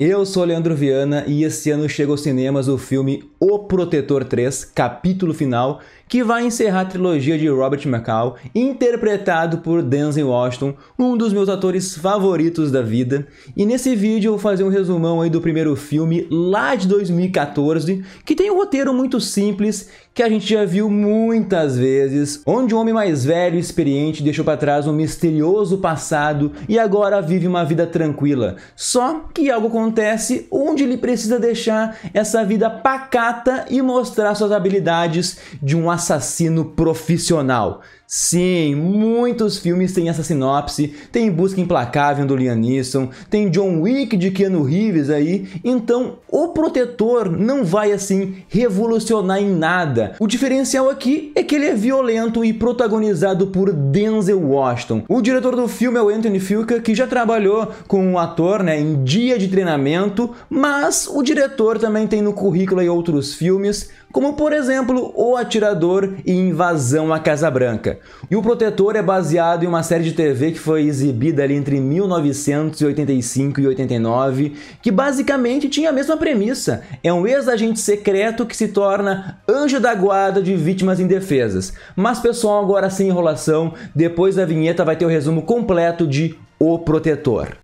Eu sou Leandro Viana e esse ano chega aos cinemas o filme O Protetor 3, capítulo final, que vai encerrar a trilogia de Robert McCall, interpretado por Denzel Washington, um dos meus atores favoritos da vida. E nesse vídeo eu vou fazer um resumão aí do primeiro filme lá de 2014, que tem um roteiro muito simples que a gente já viu muitas vezes, onde um homem mais velho e experiente deixou para trás um misterioso passado e agora vive uma vida tranquila. Só que algo acontece onde ele precisa deixar essa vida pacata e mostrar suas habilidades de um assassino profissional. Sim, muitos filmes têm essa sinopse, tem Busca Implacável do Liam Neeson, tem John Wick de Keanu Reeves aí, então o Protetor não vai assim revolucionar em nada. O diferencial aqui é que ele é violento e protagonizado por Denzel Washington. O diretor do filme é o Anthony Fuca, que já trabalhou com o um ator né, em Dia de Treinamento, mas o diretor também tem no currículo outros filmes, como por exemplo O Atirador e Invasão à Casa Branca. América. E o Protetor é baseado em uma série de TV que foi exibida ali entre 1985 e 89, que basicamente tinha a mesma premissa. É um ex-agente secreto que se torna anjo da guarda de vítimas indefesas. Mas pessoal, agora sem enrolação, depois da vinheta vai ter o resumo completo de O Protetor.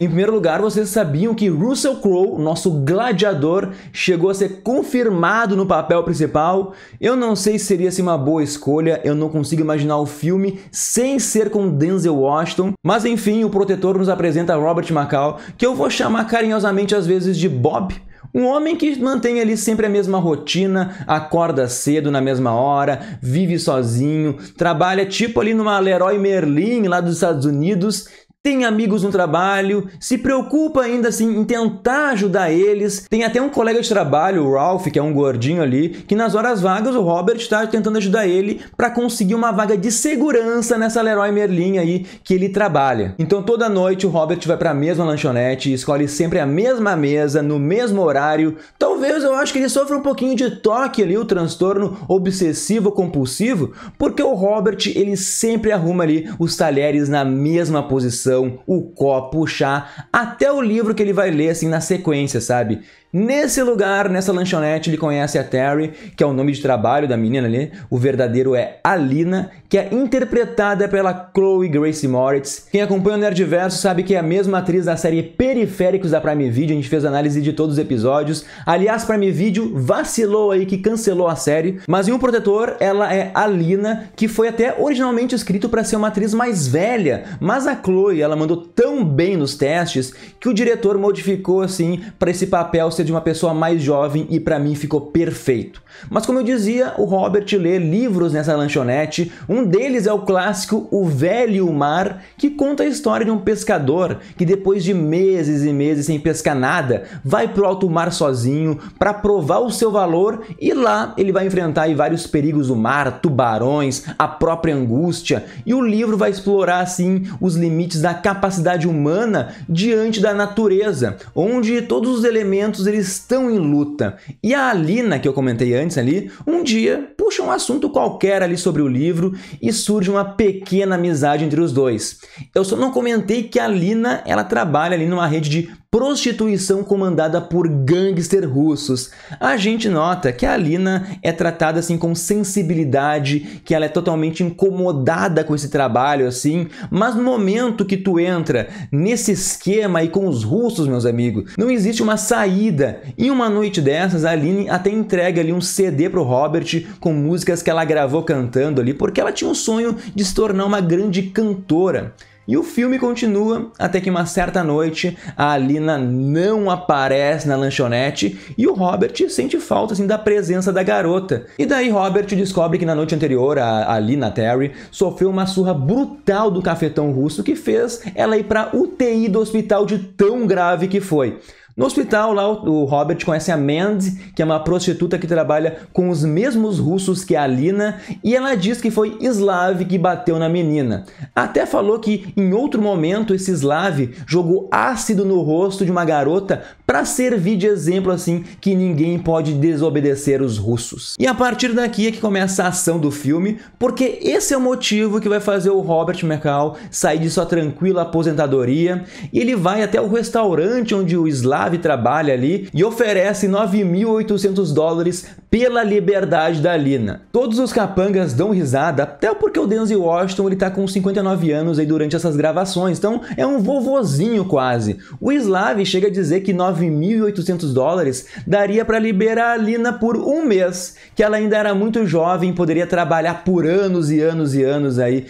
Em primeiro lugar, vocês sabiam que Russell Crowe, nosso gladiador, chegou a ser confirmado no papel principal? Eu não sei se seria assim, uma boa escolha, eu não consigo imaginar o filme sem ser com Denzel Washington, mas enfim, o protetor nos apresenta Robert McCall, que eu vou chamar carinhosamente às vezes de Bob. Um homem que mantém ali sempre a mesma rotina, acorda cedo na mesma hora, vive sozinho, trabalha tipo ali numa Leroy Merlin lá dos Estados Unidos, tem amigos no trabalho, se preocupa ainda assim em tentar ajudar eles. Tem até um colega de trabalho, o Ralph, que é um gordinho ali, que nas horas vagas o Robert está tentando ajudar ele para conseguir uma vaga de segurança nessa Leroy Merlin aí que ele trabalha. Então toda noite o Robert vai para a mesma lanchonete, escolhe sempre a mesma mesa, no mesmo horário. Talvez eu acho que ele sofra um pouquinho de toque ali, o transtorno obsessivo compulsivo, porque o Robert ele sempre arruma ali os talheres na mesma posição refeição, o copo, o chá, até o livro que ele vai ler assim na sequência, sabe? Nesse lugar, nessa lanchonete, ele conhece a Terry, que é o nome de trabalho da menina ali. O verdadeiro é Alina, que é interpretada pela Chloe Grace Moritz. Quem acompanha o Nerdverso sabe que é a mesma atriz da série Periféricos da Prime Video. A gente fez análise de todos os episódios. Aliás, Prime Video vacilou aí que cancelou a série. Mas em Um Protetor, ela é Alina, que foi até originalmente escrito para ser uma atriz mais velha. Mas a Chloe, ela mandou tão bem nos testes que o diretor modificou assim para esse papel ser de uma pessoa mais jovem e para mim ficou perfeito. Mas como eu dizia, o Robert lê livros nessa lanchonete. Um deles é o clássico O Velho Mar, que conta a história de um pescador que depois de meses e meses sem pescar nada, vai pro alto mar sozinho para provar o seu valor e lá ele vai enfrentar vários perigos do mar, tubarões, a própria angústia, e o livro vai explorar assim os limites da capacidade humana diante da natureza, onde todos os elementos eles estão em luta. E a Alina, que eu comentei antes ali, um dia puxa um assunto qualquer ali sobre o livro e surge uma pequena amizade entre os dois. Eu só não comentei que a Alina, ela trabalha ali numa rede de prostituição comandada por gangster russos. A gente nota que a Alina é tratada assim com sensibilidade, que ela é totalmente incomodada com esse trabalho assim, mas no momento que tu entra nesse esquema e com os russos, meus amigos, não existe uma saída. Em uma noite dessas, a Aline até entrega ali um CD pro Robert com músicas que ela gravou cantando ali, porque ela tinha um sonho de se tornar uma grande cantora. E o filme continua até que uma certa noite a Alina não aparece na lanchonete e o Robert sente falta assim, da presença da garota. E daí Robert descobre que na noite anterior a Alina Terry sofreu uma surra brutal do cafetão russo que fez ela ir para UTI do hospital de tão grave que foi. No hospital, lá o Robert conhece a Mandy, que é uma prostituta que trabalha com os mesmos russos que a Alina, e ela diz que foi Slav que bateu na menina. Até falou que em outro momento esse Slav jogou ácido no rosto de uma garota para servir de exemplo assim que ninguém pode desobedecer os russos. E a partir daqui é que começa a ação do filme, porque esse é o motivo que vai fazer o Robert McCall sair de sua tranquila aposentadoria, e ele vai até o restaurante onde o Slav escrava trabalha ali, e oferece 9.800 dólares pela liberdade da Lina. Todos os capangas dão risada, até porque o Denzel Washington ele tá com 59 anos aí durante essas gravações, então é um vovozinho quase. O Slav chega a dizer que 9.800 dólares daria para liberar a Lina por um mês, que ela ainda era muito jovem, poderia trabalhar por anos e anos e anos aí.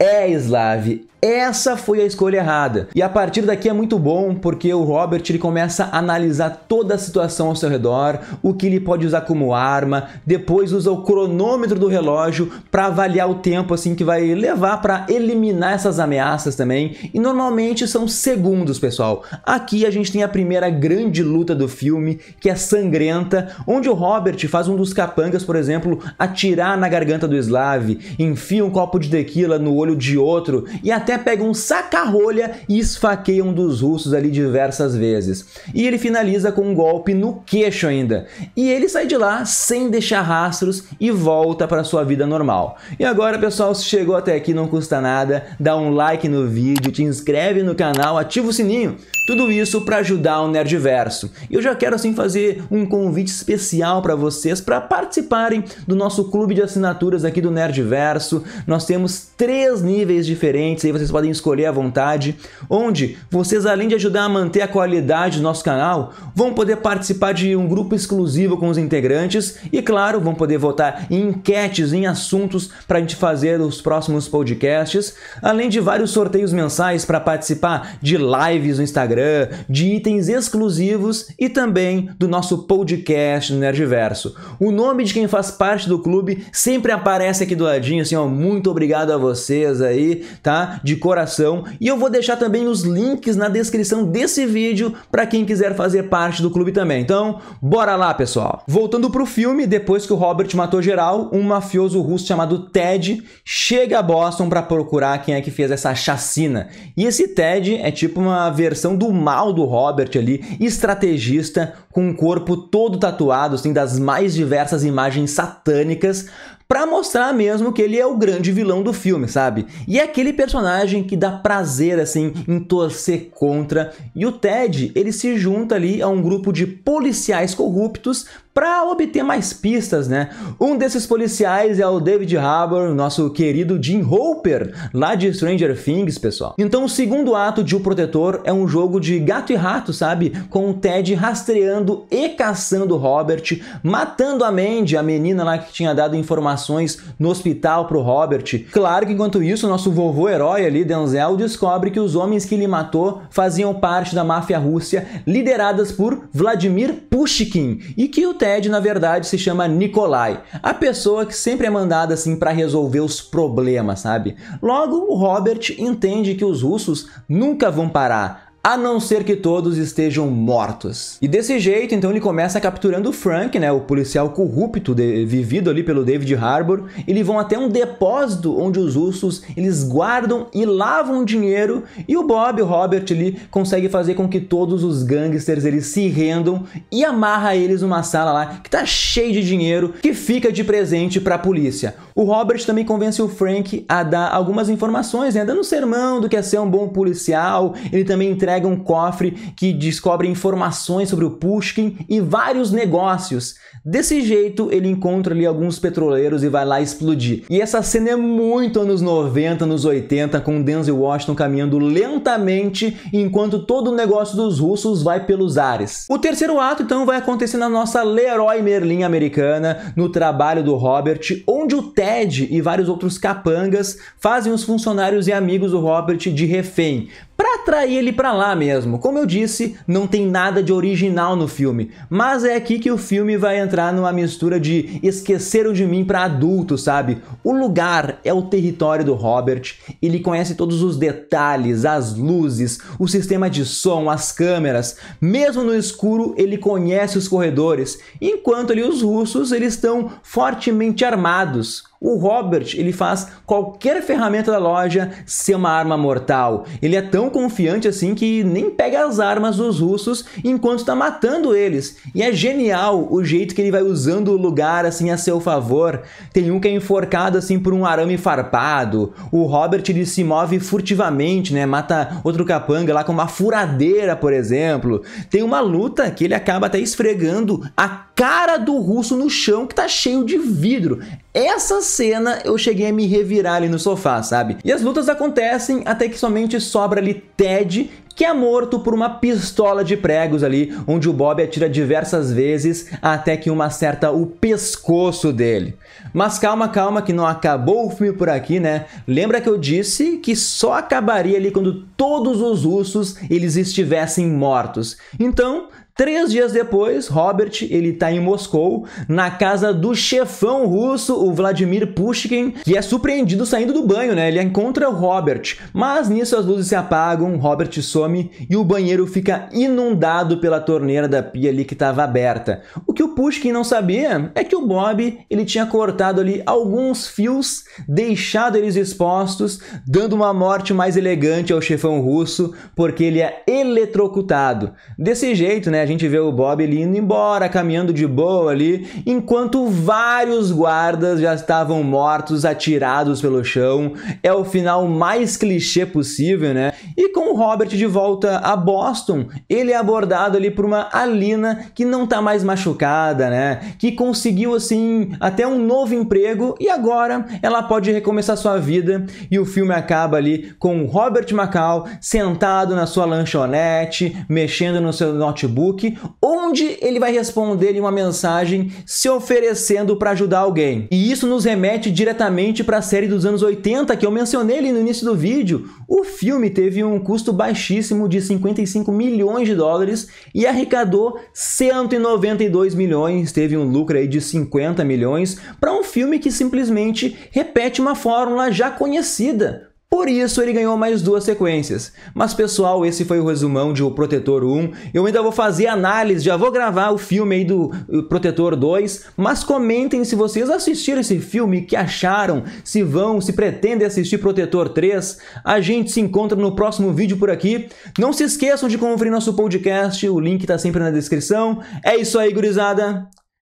É, Slav, essa foi a escolha errada. E a partir daqui é muito bom porque o Robert ele começa a analisar toda a situação ao seu redor, o que ele pode usar como arma, depois usa o cronômetro do relógio para avaliar o tempo assim que vai levar para eliminar essas ameaças também. E normalmente são segundos, pessoal. Aqui a gente tem a primeira grande luta do filme, que é sangrenta, onde o Robert faz um dos capangas, por exemplo, atirar na garganta do Slav, enfia um copo de tequila no olho olho de outro e até pega um saca-rolha e esfaqueia um dos russos ali diversas vezes. E ele finaliza com um golpe no queixo ainda. E ele sai de lá sem deixar rastros e volta para sua vida normal. E agora, pessoal, se chegou até aqui não custa nada, dá um like no vídeo, te inscreve no canal, ativa o sininho. Tudo isso para ajudar o Nerdverso. Eu já quero assim fazer um convite especial para vocês para participarem do nosso clube de assinaturas aqui do Nerdverso. Nós temos três três níveis diferentes, aí vocês podem escolher à vontade, onde vocês, além de ajudar a manter a qualidade do nosso canal, vão poder participar de um grupo exclusivo com os integrantes e, claro, vão poder votar em enquetes, em assuntos para a gente fazer os próximos podcasts, além de vários sorteios mensais para participar de lives no Instagram, de itens exclusivos e também do nosso podcast no Nerdiverso. O nome de quem faz parte do clube sempre aparece aqui do ladinho, assim, ó, muito obrigado a você vocês aí, tá? De coração. E eu vou deixar também os links na descrição desse vídeo para quem quiser fazer parte do clube também. Então, bora lá, pessoal. Voltando pro filme, depois que o Robert matou geral, um mafioso russo chamado Ted chega a Boston para procurar quem é que fez essa chacina. E esse Ted é tipo uma versão do mal do Robert ali, estrategista com um corpo todo tatuado, assim, das mais diversas imagens satânicas, para mostrar mesmo que ele é o grande vilão do filme, sabe? E é aquele personagem que dá prazer, assim, em torcer contra. E o Ted, ele se junta ali a um grupo de policiais corruptos para obter mais pistas, né? Um desses policiais é o David Harbour, nosso querido Jim Hopper, lá de Stranger Things, pessoal. Então, o segundo ato de O Protetor é um jogo de gato e rato, sabe? Com o Ted rastreando e caçando Robert, matando a Mandy, a menina lá que tinha dado informações no hospital pro Robert. Claro que enquanto isso, nosso vovô herói ali, Denzel, descobre que os homens que ele matou faziam parte da máfia russa lideradas por Vladimir Pushkin e que o Ted Ted, na verdade, se chama Nikolai, a pessoa que sempre é mandada assim para resolver os problemas, sabe? Logo, o Robert entende que os russos nunca vão parar, a não ser que todos estejam mortos. E desse jeito, então ele começa capturando o Frank, né, o policial corrupto de, vivido ali pelo David Harbour. Eles vão até um depósito onde os ursos eles guardam e lavam dinheiro e o Bob, o Robert ali consegue fazer com que todos os gangsters eles se rendam e amarra eles numa sala lá que tá cheia de dinheiro que fica de presente para a polícia. O Robert também convence o Frank a dar algumas informações, né? dando um sermão do que é ser um bom policial. Ele também entrega um cofre que descobre informações sobre o Pushkin e vários negócios. Desse jeito, ele encontra ali alguns petroleiros e vai lá explodir. E essa cena é muito anos 90, anos 80, com Denzel Washington caminhando lentamente enquanto todo o negócio dos russos vai pelos ares. O terceiro ato, então, vai acontecer na nossa Leroy Merlin americana, no trabalho do Robert, onde o Ted Ted e vários outros capangas fazem os funcionários e amigos do Robert de refém, para atrair ele para lá mesmo. Como eu disse, não tem nada de original no filme, mas é aqui que o filme vai entrar numa mistura de esqueceram de mim para adulto, sabe? O lugar é o território do Robert, ele conhece todos os detalhes, as luzes, o sistema de som, as câmeras. Mesmo no escuro, ele conhece os corredores, enquanto ali os russos, eles estão fortemente armados. O Robert, ele faz qualquer ferramenta da loja ser uma arma mortal. Ele é tão tão confiante assim que nem pega as armas dos russos enquanto tá matando eles. E é genial o jeito que ele vai usando o lugar assim a seu favor. Tem um que é enforcado assim por um arame farpado. O Robert ele se move furtivamente, né? Mata outro capanga lá com uma furadeira, por exemplo. Tem uma luta que ele acaba até esfregando a cara do russo no chão que tá cheio de vidro. Essa cena eu cheguei a me revirar ali no sofá, sabe? E as lutas acontecem até que somente sobra ali Ted, que é morto por uma pistola de pregos ali, onde o Bob atira diversas vezes até que uma acerta o pescoço dele. Mas calma, calma, que não acabou o filme por aqui, né? Lembra que eu disse que só acabaria ali quando todos os russos eles estivessem mortos. Então, Três dias depois, Robert ele está em Moscou, na casa do chefão russo, o Vladimir Pushkin, que é surpreendido saindo do banho, né? Ele encontra o Robert, mas nisso as luzes se apagam, Robert some e o banheiro fica inundado pela torneira da pia ali que estava aberta. O que o Pushkin não sabia é que o Bob ele tinha cortado ali alguns fios, deixado eles expostos, dando uma morte mais elegante ao chefão russo, porque ele é eletrocutado. Desse jeito, né? gente vê o Bob ele indo embora, caminhando de boa ali, enquanto vários guardas já estavam mortos, atirados pelo chão. É o final mais clichê possível, né? E com o Robert de volta a Boston, ele é abordado ali por uma Alina que não tá mais machucada, né? Que conseguiu assim até um novo emprego e agora ela pode recomeçar sua vida. E o filme acaba ali com o Robert Macau sentado na sua lanchonete, mexendo no seu notebook, onde ele vai responder uma mensagem se oferecendo para ajudar alguém. E isso nos remete diretamente para a série dos anos 80 que eu mencionei ali no início do vídeo. O filme teve um um custo baixíssimo de 55 milhões de dólares e arrecadou 192 milhões, teve um lucro aí de 50 milhões para um filme que simplesmente repete uma fórmula já conhecida, por isso ele ganhou mais duas sequências. Mas pessoal, esse foi o resumão de O Protetor 1. Eu ainda vou fazer análise, já vou gravar o filme aí do Protetor 2, mas comentem se vocês assistiram esse filme, que acharam, se vão, se pretendem assistir Protetor 3. A gente se encontra no próximo vídeo por aqui. Não se esqueçam de conferir nosso podcast, o link tá sempre na descrição. É isso aí, gurizada.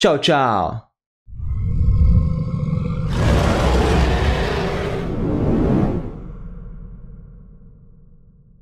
Tchau, tchau.